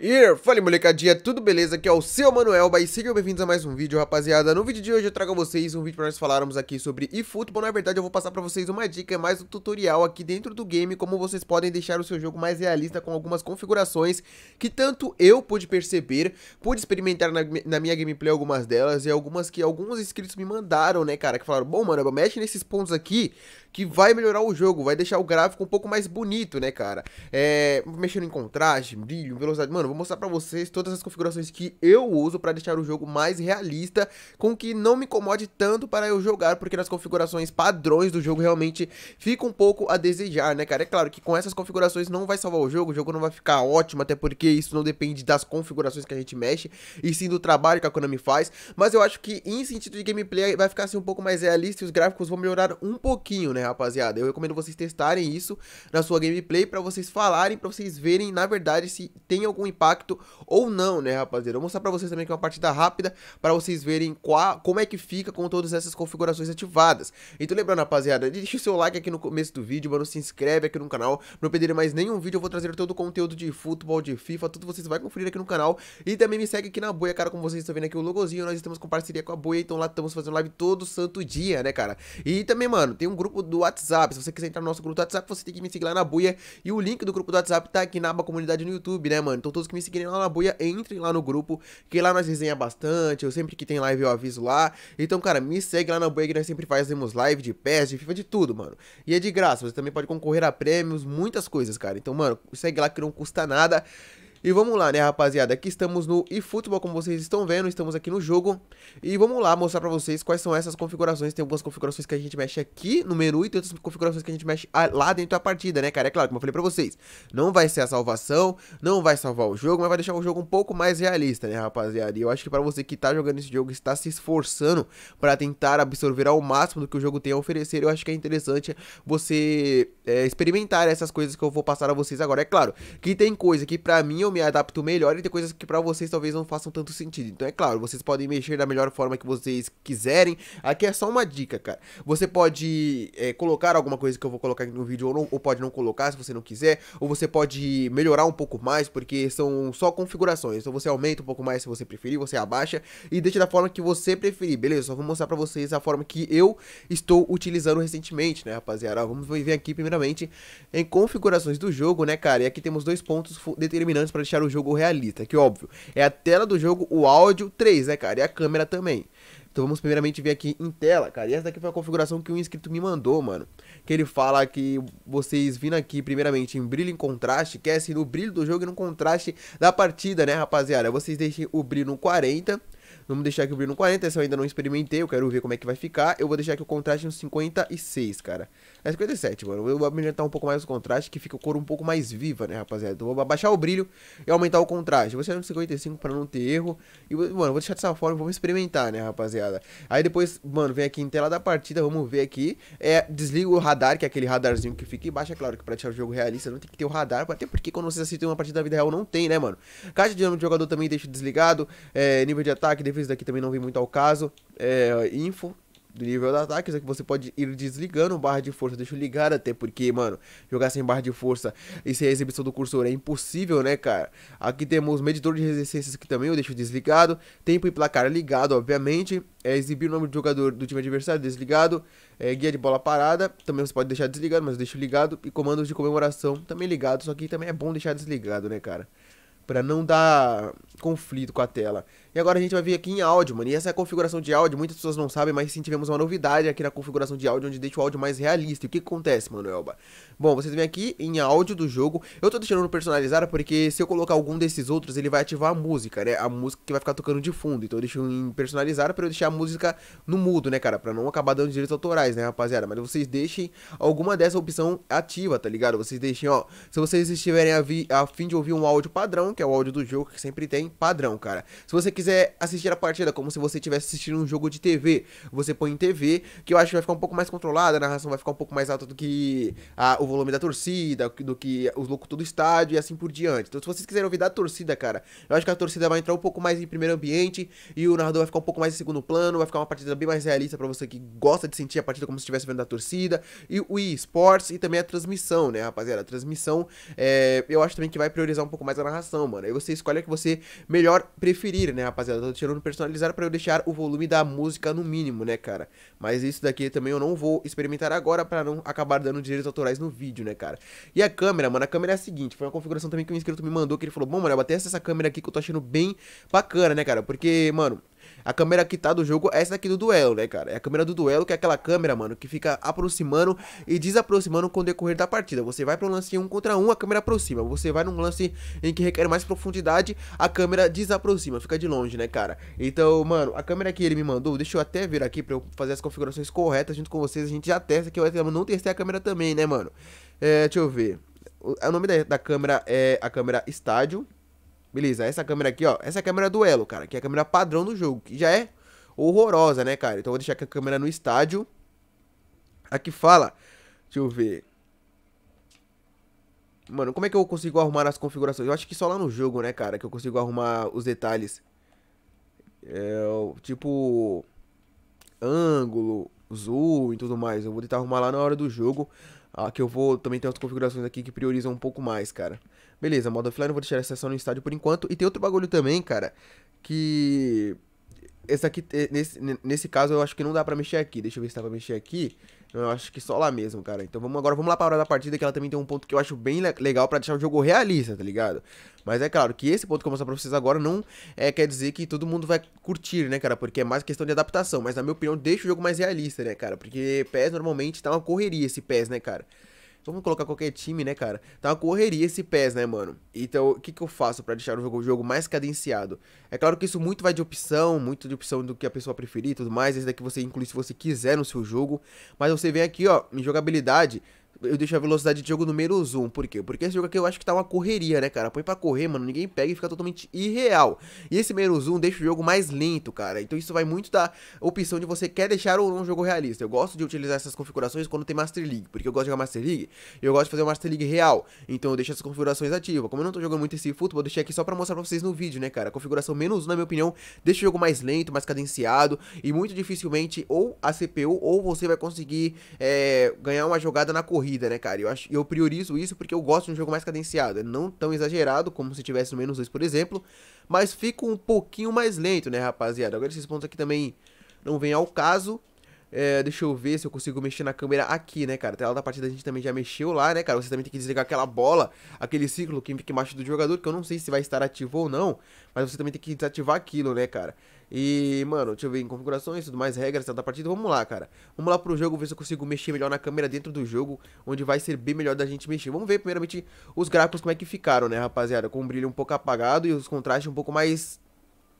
E fala molecadinha, tudo beleza? Aqui é o seu Manuel, e sejam bem-vindos a mais um vídeo, rapaziada. No vídeo de hoje eu trago a vocês um vídeo para nós falarmos aqui sobre eFootball. Na verdade eu vou passar para vocês uma dica, mais um tutorial aqui dentro do game, como vocês podem deixar o seu jogo mais realista com algumas configurações que tanto eu pude perceber, pude experimentar na, na minha gameplay algumas delas e algumas que alguns inscritos me mandaram, né, cara? Que falaram, bom, mano, mexe nesses pontos aqui que vai melhorar o jogo, vai deixar o gráfico um pouco mais bonito, né, cara? É, mexendo em contraste, brilho, velocidade, mano vou mostrar pra vocês todas as configurações que eu uso pra deixar o jogo mais realista, com que não me incomode tanto para eu jogar, porque nas configurações padrões do jogo realmente fica um pouco a desejar, né, cara? É claro que com essas configurações não vai salvar o jogo, o jogo não vai ficar ótimo, até porque isso não depende das configurações que a gente mexe, e sim do trabalho que a Konami faz, mas eu acho que em sentido de gameplay vai ficar assim um pouco mais realista e os gráficos vão melhorar um pouquinho, né, rapaziada? Eu recomendo vocês testarem isso na sua gameplay pra vocês falarem, pra vocês verem, na verdade, se tem algum impacto ou não, né, rapaziada? Vou mostrar pra vocês também que é uma partida rápida para vocês verem qual, como é que fica com todas essas configurações ativadas. Então lembrando, rapaziada, deixa o seu like aqui no começo do vídeo, mano, se inscreve aqui no canal, não perder mais nenhum vídeo, eu vou trazer todo o conteúdo de futebol, de FIFA, tudo vocês vai conferir aqui no canal e também me segue aqui na boia, cara, como vocês estão vendo aqui o logozinho, nós estamos com parceria com a boia, então lá estamos fazendo live todo santo dia, né, cara? E também, mano, tem um grupo do WhatsApp, se você quiser entrar no nosso grupo do WhatsApp, você tem que me seguir lá na buia e o link do grupo do WhatsApp tá aqui na aba comunidade no YouTube, né, mano? Então todo que me seguirem lá na Buia, entrem lá no grupo, que lá nós resenha bastante, eu sempre que tem live eu aviso lá. Então, cara, me segue lá na Buia que nós sempre fazemos live de PES, de FIFA, de tudo, mano. E é de graça, você também pode concorrer a prêmios, muitas coisas, cara. Então, mano, segue lá que não custa nada. E vamos lá, né, rapaziada? Aqui estamos no eFootball, como vocês estão vendo, estamos aqui no jogo. E vamos lá mostrar pra vocês quais são essas configurações. Tem algumas configurações que a gente mexe aqui no menu e tem outras configurações que a gente mexe ah, lá dentro da partida, né, cara? É claro, como eu falei pra vocês, não vai ser a salvação, não vai salvar o jogo, mas vai deixar o jogo um pouco mais realista, né, rapaziada? E eu acho que pra você que tá jogando esse jogo, está se esforçando pra tentar absorver ao máximo do que o jogo tem a oferecer, eu acho que é interessante você é, experimentar essas coisas que eu vou passar a vocês agora. É claro que tem coisa que pra mim eu me adapto melhor e tem coisas que para vocês talvez não façam tanto sentido. Então é claro, vocês podem mexer da melhor forma que vocês quiserem. Aqui é só uma dica, cara. Você pode é, colocar alguma coisa que eu vou colocar aqui no vídeo ou, não, ou pode não colocar se você não quiser. Ou você pode melhorar um pouco mais, porque são só configurações. Então você aumenta um pouco mais se você preferir, você abaixa e deixa da forma que você preferir, beleza? Só vou mostrar pra vocês a forma que eu estou utilizando recentemente, né, rapaziada? Vamos ver aqui primeiramente em configurações do jogo, né, cara? E aqui temos dois pontos determinantes para deixar o jogo realista, que óbvio, é a tela do jogo, o áudio 3, né, cara? E a câmera também. Então vamos primeiramente ver aqui em tela, cara. E essa daqui foi a configuração que um inscrito me mandou, mano. Que ele fala que vocês vindo aqui primeiramente em brilho e contraste, que é assim, no brilho do jogo e no contraste da partida, né, rapaziada? Vocês deixem o brilho no 40 Vamos deixar aqui o brilho no 40, essa eu ainda não experimentei, eu quero ver como é que vai ficar. Eu vou deixar aqui o contraste no 56, cara. É 57, mano. Eu vou aumentar um pouco mais o contraste, que fica a cor um pouco mais viva, né, rapaziada? Então, vou abaixar o brilho e aumentar o contraste. Vou deixar é no 55 pra não ter erro. E, mano, vou deixar dessa forma, vamos experimentar, né, rapaziada? Aí depois, mano, vem aqui em tela da partida, vamos ver aqui. É, desliga o radar, que é aquele radarzinho que fica embaixo, é claro que pra deixar o jogo realista não tem que ter o radar, até porque quando vocês assistem uma partida da vida real não tem, né, mano? Caixa de dinâmica do jogador também deixa desligado, é, nível de ataque, defesa isso daqui também não vem muito ao caso. É, info do nível de ataque, isso é aqui você pode ir desligando barra de força, deixa eu ligar até porque, mano, jogar sem barra de força e sem a exibição do cursor é impossível, né, cara? Aqui temos medidor de resistências que também eu deixo desligado, tempo e placar ligado, obviamente, é exibir o nome do jogador do time adversário desligado, é, guia de bola parada, também você pode deixar desligado, mas eu deixo ligado, e comandos de comemoração também ligado, só que também é bom deixar desligado, né, cara? Pra não dar conflito com a tela. E agora a gente vai vir aqui em áudio, mano. E essa é a configuração de áudio, muitas pessoas não sabem, mas sim tivemos uma novidade aqui na configuração de áudio, onde deixa o áudio mais realista. E o que, acontece mano Elba Bom, vocês vêm aqui em áudio do jogo. Eu tô deixando no personalizado porque se eu colocar algum desses outros, ele vai ativar a música, né? A música que vai ficar tocando de fundo. Então eu deixo em personalizado para eu deixar a música no mudo, né, cara? Pra não acabar dando direitos autorais, né, rapaziada? Mas vocês deixem alguma dessa opção ativa, tá ligado? Vocês deixem, ó. Se vocês estiverem a, vi... a fim de ouvir um áudio padrão, que é o áudio do jogo que sempre tem, padrão, cara. Se você quiser quiser assistir a partida como se você estivesse assistindo um jogo de TV, você põe em TV, que eu acho que vai ficar um pouco mais controlada, a narração vai ficar um pouco mais alta do que a, o volume da torcida, do que os locutores do estádio e assim por diante. Então, se vocês quiserem ouvir da torcida, cara, eu acho que a torcida vai entrar um pouco mais em primeiro ambiente e o narrador vai ficar um pouco mais em segundo plano, vai ficar uma partida bem mais realista para você que gosta de sentir a partida como se estivesse vendo da torcida, e o eSports e também a transmissão, né, rapaziada? A transmissão, é, eu acho também que vai priorizar um pouco mais a narração, mano. Aí você escolhe a que você melhor preferir, né, rapaziada, tô tirando personalizar para eu deixar o volume da música no mínimo, né, cara? Mas isso daqui também eu não vou experimentar agora para não acabar dando direitos autorais no vídeo, né, cara? E a câmera, mano, a câmera é a seguinte, foi uma configuração também que o inscrito me mandou, que ele falou, bom, mano, eu até essa câmera aqui que eu tô achando bem bacana, né, cara? Porque, mano, a câmera que tá do jogo é essa aqui do duelo, né, cara? É a câmera do duelo, que é aquela câmera, mano, que fica aproximando e desaproximando com o decorrer da partida. Você vai para um lance um contra um, a câmera aproxima. Você vai num lance em que requer mais profundidade, a câmera desaproxima, fica de longe, né, cara? Então, mano, a câmera que ele me mandou, deixa eu até ver aqui para eu fazer as configurações corretas junto com vocês. A gente já testa, que eu não testei a câmera também, né, mano? É, deixa eu ver. O nome da, da câmera é a câmera estádio. Beleza, essa câmera aqui, ó. Essa é a câmera duelo, cara. Que é a câmera padrão do jogo. Que já é horrorosa, né, cara? Então eu vou deixar aqui a câmera no estádio. Aqui fala. Deixa eu ver. Mano, como é que eu consigo arrumar as configurações? Eu acho que só lá no jogo, né, cara? Que eu consigo arrumar os detalhes. É, tipo. Ângulo, zoom e tudo mais. Eu vou tentar arrumar lá na hora do jogo. Ah, que eu vou também ter umas configurações aqui que priorizam um pouco mais, cara. Beleza, modo offline, eu vou deixar essa sessão no estádio por enquanto. E tem outro bagulho também, cara, que... Esse aqui, eh, nesse, nesse caso, eu acho que não dá pra mexer aqui. Deixa eu ver se dá pra mexer aqui. Eu acho que só lá mesmo, cara. Então vamos agora, vamos lá pra hora da partida, que ela também tem um ponto que eu acho bem legal para deixar o jogo realista, tá ligado? Mas é claro que esse ponto que eu vou mostrar pra vocês agora não é, quer dizer que todo mundo vai curtir, né, cara? Porque é mais questão de adaptação. Mas na minha opinião, deixa o jogo mais realista, né, cara? Porque PES normalmente tá uma correria esse PES, né, cara? Vamos colocar qualquer time, né, cara? Tá uma correria esse pés, né, mano? Então, o que, que eu faço para deixar o jogo, o jogo mais cadenciado? É claro que isso muito vai de opção, muito de opção do que a pessoa preferir e tudo mais. Esse daqui você inclui se você quiser no seu jogo. Mas você vem aqui, ó, em jogabilidade eu deixo a velocidade de jogo no menos Um. Por quê? Porque esse jogo aqui eu acho que tá uma correria, né, cara? Põe pra correr, mano, ninguém pega e fica totalmente irreal. E esse menos 1 deixa o jogo mais lento, cara. Então isso vai muito da opção de você quer deixar ou não o jogo realista. Eu gosto de utilizar essas configurações quando tem Master League, porque eu gosto de jogar Master League eu gosto de fazer o Master League real. Então eu deixo essas configurações ativas. Como eu não tô jogando muito esse futebol, eu deixei aqui só pra mostrar pra vocês no vídeo, né, cara? A configuração menos 1, na minha opinião, deixa o jogo mais lento, mais cadenciado e muito dificilmente ou a CPU ou você vai conseguir é, ganhar uma jogada na corrida corrida, né, cara? Eu, acho, eu priorizo isso porque eu gosto de um jogo mais cadenciado. É não tão exagerado como se tivesse no menos 2, por exemplo. Mas fica um pouquinho mais lento, né, rapaziada? Agora esses pontos aqui também não vêm ao caso. É, deixa eu ver se eu consigo mexer na câmera aqui, né, cara? A tela da partida a gente também já mexeu lá, né, cara? Você também tem que desligar aquela bola, aquele círculo que fica embaixo do jogador, que eu não sei se vai estar ativo ou não, mas você também tem que desativar aquilo, né, cara? E, mano, deixa eu ver em configurações, tudo mais, regras, tela da partida, vamos lá, cara. Vamos lá pro jogo, ver se eu consigo mexer melhor na câmera dentro do jogo, onde vai ser bem melhor da gente mexer. Vamos ver, primeiramente, os gráficos como é que ficaram, né, rapaziada? Com o brilho um pouco apagado e os contrastes um pouco mais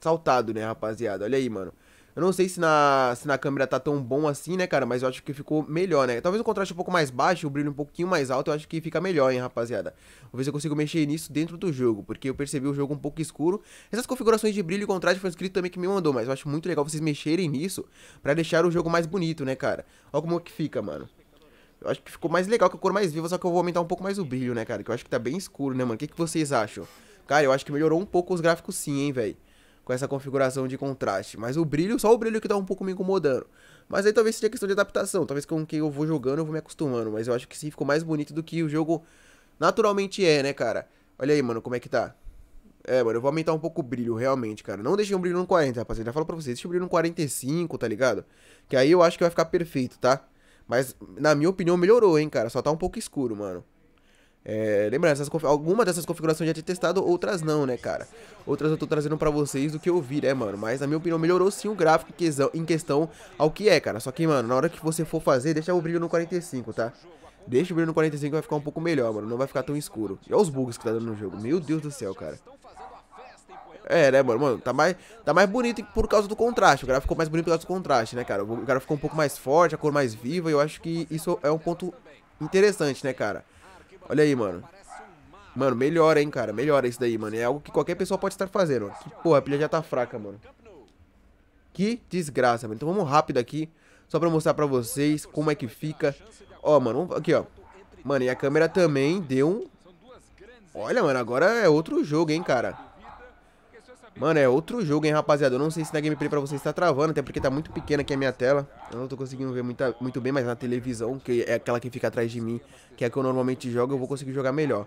saltado, né, rapaziada? Olha aí, mano. Eu não sei se na, se na câmera tá tão bom assim, né, cara? Mas eu acho que ficou melhor, né? Talvez o contraste um pouco mais baixo, o brilho um pouquinho mais alto, eu acho que fica melhor, hein, rapaziada? Vou ver se eu consigo mexer nisso dentro do jogo, porque eu percebi o jogo um pouco escuro. Essas configurações de brilho e contraste foi um inscrito também que me mandou, mas eu acho muito legal vocês mexerem nisso pra deixar o jogo mais bonito, né, cara? Olha como que fica, mano. Eu acho que ficou mais legal com a cor mais viva, só que eu vou aumentar um pouco mais o brilho, né, cara? Que eu acho que tá bem escuro, né, mano? O que, que vocês acham? Cara, eu acho que melhorou um pouco os gráficos sim, hein, velho com essa configuração de contraste. Mas o brilho, só o brilho que tá um pouco me incomodando. Mas aí talvez seja questão de adaptação. Talvez com que eu vou jogando eu vou me acostumando. Mas eu acho que sim ficou mais bonito do que o jogo naturalmente é, né, cara? Olha aí, mano, como é que tá. É, mano, eu vou aumentar um pouco o brilho, realmente, cara. Não deixe o brilho no 40, rapaziada. Já falo pra vocês, deixa o brilho no 45, tá ligado? Que aí eu acho que vai ficar perfeito, tá? Mas, na minha opinião, melhorou, hein, cara. Só tá um pouco escuro, mano. É, lembrando, essas, alguma dessas configurações já tinha testado, outras não, né, cara? Outras eu tô trazendo pra vocês do que eu vi, né, mano? Mas, na minha opinião, melhorou sim o gráfico em questão ao que é, cara. Só que, mano, na hora que você for fazer, deixa o brilho no 45, tá? Deixa o brilho no 45 vai ficar um pouco melhor, mano. Não vai ficar tão escuro. E olha os bugs que tá dando no jogo. Meu Deus do céu, cara. É, né, mano? Mano, tá mais, tá mais bonito por causa do contraste. O gráfico ficou mais bonito por causa do contraste, né, cara? O gráfico ficou um pouco mais forte, a cor mais viva. E eu acho que isso é um ponto interessante, né, cara? Olha aí, mano. Mano, melhora, hein, cara. Melhora isso daí, mano. É algo que qualquer pessoa pode estar fazendo. Que, porra, a pilha já tá fraca, mano. Que desgraça, mano. Então vamos rápido aqui. Só pra mostrar pra vocês como é que fica. Ó, mano. Aqui, ó. Mano, e a câmera também deu um... Olha, mano. Agora é outro jogo, hein, cara. Mano, é outro jogo, hein, rapaziada. Eu não sei se na gameplay pra vocês tá travando, até porque tá muito pequena aqui a minha tela. Eu não tô conseguindo ver muita, muito bem, mas na televisão, que é aquela que fica atrás de mim, que é a que eu normalmente jogo, eu vou conseguir jogar melhor.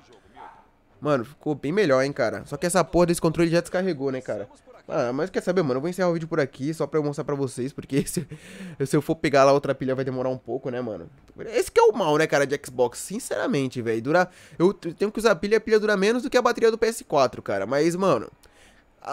Mano, ficou bem melhor, hein, cara. Só que essa porra desse controle já descarregou, né, cara. Ah, mas quer saber, mano, eu vou encerrar o vídeo por aqui, só pra eu mostrar pra vocês, porque se, se eu for pegar lá outra pilha vai demorar um pouco, né, mano? Esse que é o mal, né, cara, de Xbox, sinceramente, velho, dura... Eu tenho que usar pilha, a pilha dura menos do que a bateria do PS4, cara, mas, mano,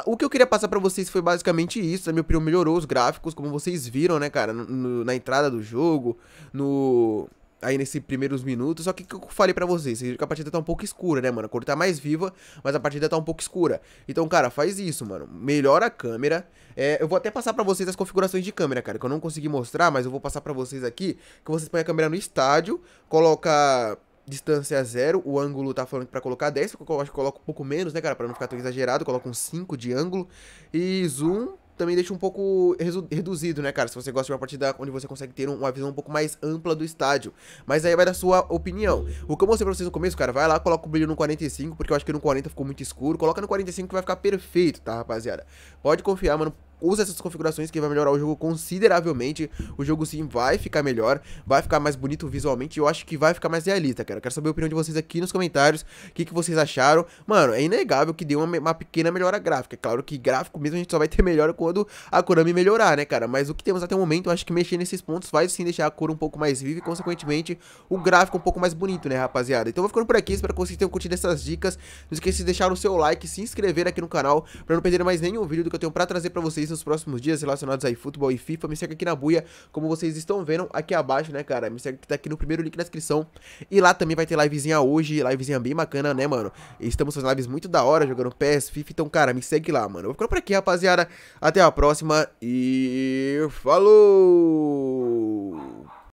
o que eu queria passar para vocês foi basicamente isso. A minha opinião melhorou os gráficos, como vocês viram, né, cara, no, na entrada do jogo, no aí nesses primeiros minutos. Só que o que eu falei para vocês, vocês viram que a partida tá um pouco escura, né, mano? A cor tá mais viva, mas a partida tá um pouco escura. Então, cara, faz isso, mano. Melhora a câmera. É, eu vou até passar para vocês as configurações de câmera, cara, que eu não consegui mostrar, mas eu vou passar para vocês aqui, que vocês põem a câmera no estádio, coloca distância a zero, o ângulo tá falando para colocar 10, eu acho que coloco um pouco menos, né, cara, para não ficar tão exagerado, coloco um 5 de ângulo. E zoom também deixa um pouco reduzido, né, cara, se você gosta de uma partida onde você consegue ter uma visão um pouco mais ampla do estádio. Mas aí vai da sua opinião. O que eu mostrei pra vocês no começo, cara, vai lá, coloca o brilho no 45, porque eu acho que no 40 ficou muito escuro. Coloca no 45 que vai ficar perfeito, tá, rapaziada? Pode confiar, mano, usa essas configurações que vai melhorar o jogo consideravelmente. O jogo sim vai ficar melhor, vai ficar mais bonito visualmente e eu acho que vai ficar mais realista, cara. quero saber a opinião de vocês aqui nos comentários, o que, que vocês acharam. Mano, é inegável que deu uma, uma, pequena melhora gráfica. É claro que gráfico mesmo a gente só vai ter melhor quando a Konami melhorar, né, cara? Mas o que temos até o momento, eu acho que mexer nesses pontos vai sim deixar a cor um pouco mais viva e, consequentemente, o gráfico um pouco mais bonito, né, rapaziada? Então eu vou ficando por aqui, espero que vocês tenham curtido essas dicas. Não esqueça de deixar o seu like, se inscrever aqui no canal pra não perder mais nenhum vídeo do que eu tenho pra trazer pra vocês vocês nos próximos dias relacionados a eFootball e FIFA. Me segue aqui na buia, como vocês estão vendo aqui abaixo, né, cara? Me segue que tá aqui no primeiro link na descrição. E lá também vai ter livezinha hoje, livezinha bem bacana, né, mano? Estamos fazendo lives muito da hora, jogando PS, FIFA. Então, cara, me segue lá, mano. Eu vou ficando por aqui, rapaziada. Até a próxima e... Falou!